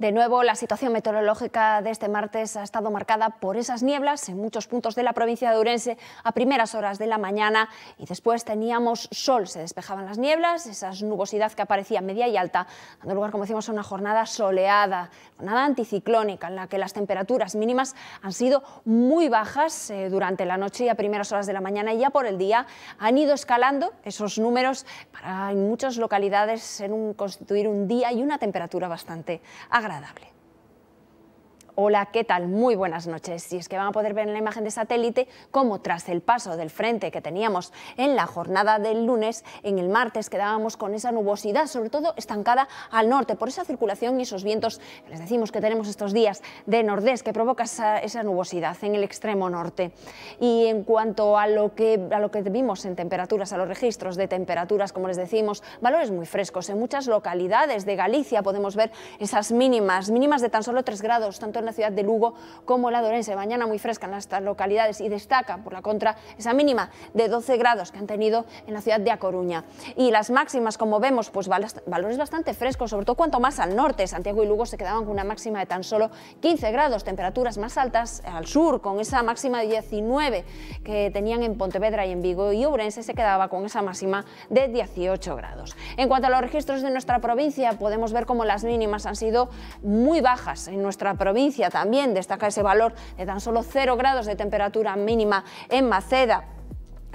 De nuevo, la situación meteorológica de este martes ha estado marcada por esas nieblas en muchos puntos de la provincia de Urense a primeras horas de la mañana y después teníamos sol, se despejaban las nieblas, esa nubosidad que aparecía media y alta, dando lugar, como decimos, a una jornada soleada, jornada anticiclónica en la que las temperaturas mínimas han sido muy bajas eh, durante la noche y a primeras horas de la mañana y ya por el día han ido escalando esos números para en muchas localidades constituir un día y una temperatura bastante agradable agradable. Hola, ¿qué tal? Muy buenas noches. Si es que van a poder ver en la imagen de satélite cómo tras el paso del frente que teníamos en la jornada del lunes, en el martes quedábamos con esa nubosidad, sobre todo estancada al norte, por esa circulación y esos vientos que les decimos que tenemos estos días de nordés que provoca esa, nubosidad en el extremo norte. Y en cuanto a lo, que, a lo que vimos en temperaturas, a los registros de temperaturas, como les decimos, valores muy frescos. En muchas localidades de Galicia podemos ver esas mínimas, mínimas de tan solo 3 grados, tanto en ciudad de Lugo como la de Mañana muy fresca en estas localidades y destaca por la contra esa mínima de 12 grados que han tenido en la ciudad de A Coruña. Y las máximas, como vemos, pues valores bastante frescos, sobre todo cuanto más al norte. Santiago y Lugo se quedaban con una máxima de tan solo 15 grados, temperaturas más altas al sur, con esa máxima de 19 que tenían en Pontevedra y en Vigo, y Ourense se quedaba con esa máxima de 18 grados. En cuanto a los registros de nuestra provincia, podemos ver cómo las mínimas han sido muy bajas en nuestra provincia también destaca ese valor de tan solo 0 grados de temperatura mínima en Maceda,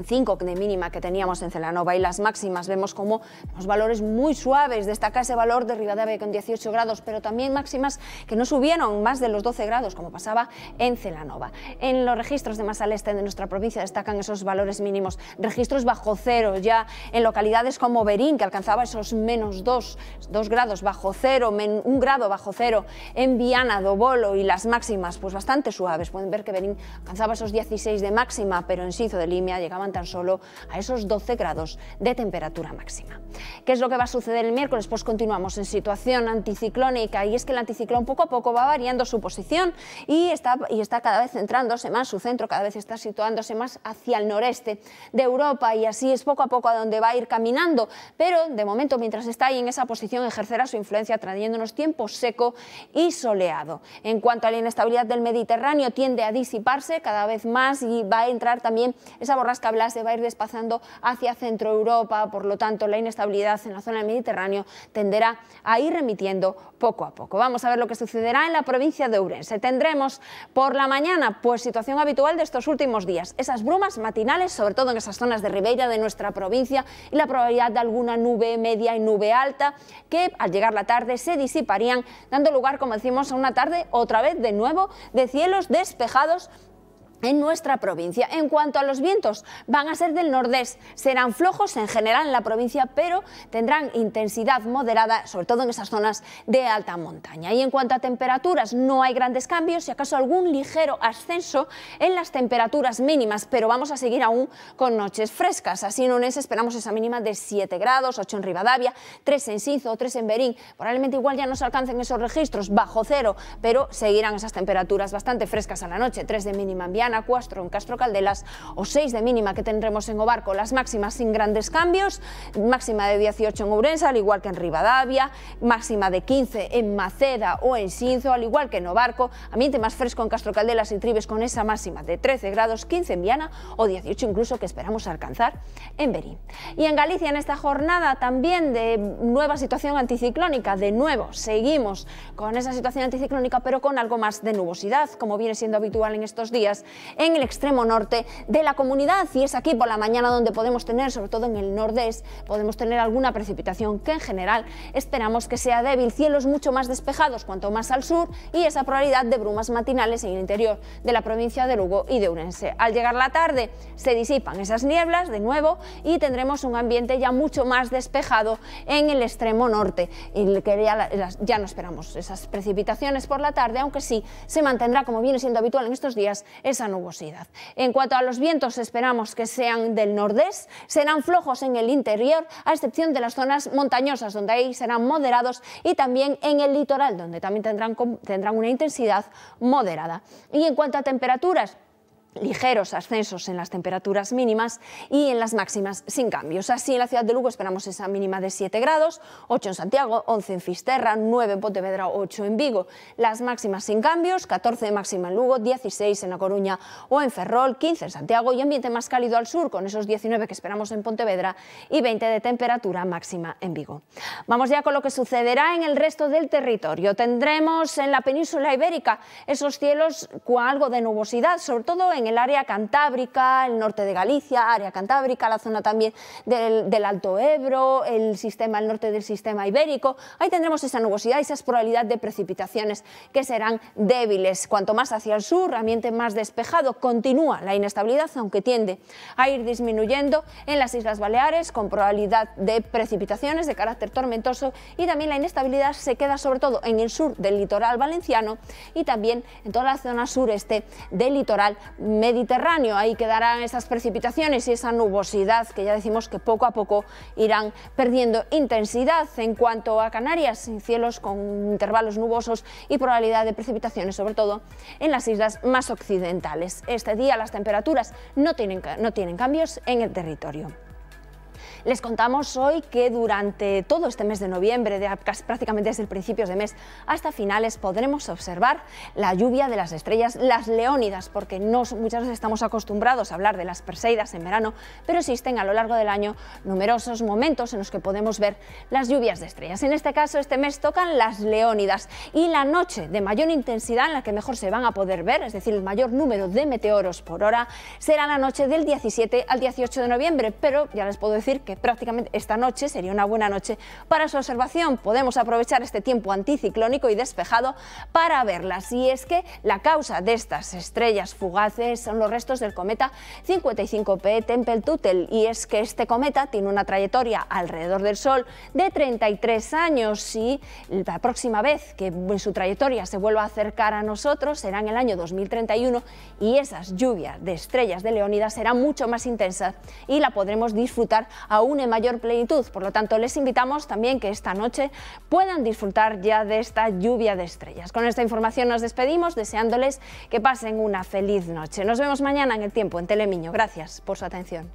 5 de mínima que teníamos en Celanova y las máximas vemos como los valores muy suaves, destaca ese valor de Rivadavia con 18 grados, pero también máximas que no subieron más de los 12 grados como pasaba en Celanova. En los registros de más al este de nuestra provincia destacan esos valores mínimos, registros bajo cero ya en localidades como Berín que alcanzaba esos menos 2, 2 grados bajo cero, 1 grado bajo cero, en Viana, Dobolo y las máximas pues bastante suaves, pueden ver que Berín alcanzaba esos 16 de máxima, pero en Sizo de Limia llegaban tan solo a esos 12 grados de temperatura máxima. ¿Qué es lo que va a suceder el miércoles? Pues continuamos en situación anticiclónica y es que el anticiclón poco a poco va variando su posición y está, y está cada vez centrándose más, su centro cada vez está situándose más hacia el noreste de Europa y así es poco a poco a donde va a ir caminando, pero de momento mientras está ahí en esa posición ejercerá su influencia trayéndonos tiempo seco y soleado. En cuanto a la inestabilidad del Mediterráneo tiende a disiparse cada vez más y va a entrar también esa borrasca se va a ir desplazando hacia Centro Europa, por lo tanto la inestabilidad en la zona del Mediterráneo tenderá a ir remitiendo poco a poco. Vamos a ver lo que sucederá en la provincia de Urense. Tendremos por la mañana, pues situación habitual de estos últimos días, esas brumas matinales, sobre todo en esas zonas de Ribeira de nuestra provincia, y la probabilidad de alguna nube media y nube alta, que al llegar la tarde se disiparían, dando lugar, como decimos, a una tarde otra vez de nuevo de cielos despejados en nuestra provincia. En cuanto a los vientos, van a ser del nordeste, serán flojos en general en la provincia, pero tendrán intensidad moderada, sobre todo en esas zonas de alta montaña. Y en cuanto a temperaturas, no hay grandes cambios, si acaso algún ligero ascenso en las temperaturas mínimas, pero vamos a seguir aún con noches frescas. Así en Unes esperamos esa mínima de 7 grados, 8 en Rivadavia, 3 en Sizo, 3 en Berín. Probablemente igual ya no se alcancen esos registros bajo cero, pero seguirán esas temperaturas bastante frescas a la noche, 3 de mínima ambiente a 4 en Castro Caldelas o 6 de mínima que tendremos en Obarco. Las máximas sin grandes cambios, máxima de 18 en Ourense, al igual que en Rivadavia, máxima de 15 en Maceda o en Sinzo, al igual que en Obarco, ambiente más fresco en Castro Caldelas y Tribes con esa máxima de 13 grados, 15 en Viana o 18 incluso que esperamos alcanzar en Berín. Y en Galicia en esta jornada también de nueva situación anticiclónica, de nuevo seguimos con esa situación anticiclónica pero con algo más de nubosidad, como viene siendo habitual en estos días, en el extremo norte de la comunidad y es aquí por la mañana donde podemos tener, sobre todo en el nordeste, podemos tener alguna precipitación que en general esperamos que sea débil, cielos mucho más despejados cuanto más al sur y esa probabilidad de brumas matinales en el interior de la provincia de Lugo y de Urense. Al llegar la tarde se disipan esas nieblas de nuevo y tendremos un ambiente ya mucho más despejado en el extremo norte, y ya, ya no esperamos esas precipitaciones por la tarde, aunque sí se mantendrá como viene siendo habitual en estos días esa nubosidad. En cuanto a los vientos, esperamos que sean del nordés, serán flojos en el interior, a excepción de las zonas montañosas, donde ahí serán moderados, y también en el litoral, donde también tendrán, tendrán una intensidad moderada. Y en cuanto a temperaturas, ligeros ascensos en las temperaturas mínimas y en las máximas sin cambios. Así en la ciudad de Lugo esperamos esa mínima de 7 grados, 8 en Santiago, 11 en Fisterra, 9 en Pontevedra, 8 en Vigo. Las máximas sin cambios, 14 máxima en Lugo, 16 en La Coruña o en Ferrol, 15 en Santiago y ambiente más cálido al sur con esos 19 que esperamos en Pontevedra y 20 de temperatura máxima en Vigo. Vamos ya con lo que sucederá en el resto del territorio. Tendremos en la península ibérica esos cielos con algo de nubosidad, sobre todo en en el área cantábrica, el norte de Galicia, área cantábrica, la zona también del, Alto Ebro, el sistema, el norte del sistema ibérico. Ahí tendremos esa nubosidad y esa probabilidad de precipitaciones que serán débiles. Cuanto más hacia el sur, ambiente más despejado, continúa la inestabilidad, aunque tiende a ir disminuyendo en las Islas Baleares, con probabilidad de precipitaciones de carácter tormentoso y también la inestabilidad se queda sobre todo en el sur del litoral valenciano y también en toda la zona sureste del litoral Mediterráneo. Ahí quedarán esas precipitaciones y esa nubosidad que ya decimos que poco a poco irán perdiendo intensidad. En cuanto a Canarias, cielos con intervalos nubosos y probabilidad de precipitaciones, sobre todo en las islas más occidentales. Este día las temperaturas no tienen, no tienen cambios en el territorio. Les contamos hoy que durante todo este mes de noviembre, prácticamente desde principios de mes hasta finales, podremos observar la lluvia de las estrellas, las leónidas, porque no, muchas veces estamos acostumbrados a hablar de las Perseidas en verano, pero existen a lo largo del año numerosos momentos en los que podemos ver las lluvias de estrellas. En este caso, este mes tocan las leónidas y la noche de mayor intensidad en la que mejor se van a poder ver, es decir, el mayor número de meteoros por hora, será la noche del 17 al 18 de noviembre, pero ya les puedo decir que prácticamente esta noche sería una buena noche para su observación. Podemos aprovechar este tiempo anticiclónico y despejado para verlas. Y es que la causa de estas estrellas fugaces son los restos del cometa 55P Tempel-Tuttle. Y es que este cometa tiene una trayectoria alrededor del Sol de 33 años y la próxima vez que en su trayectoria se vuelva a acercar a nosotros será en el año 2031 y esas lluvias de estrellas de Leónidas serán mucho más intensas y la podremos disfrutar aún une mayor plenitud. Por lo tanto, les invitamos también que esta noche puedan disfrutar ya de esta lluvia de estrellas. Con esta información nos despedimos deseándoles que pasen una feliz noche. Nos vemos mañana en el tiempo en Telemiño. Gracias por su atención.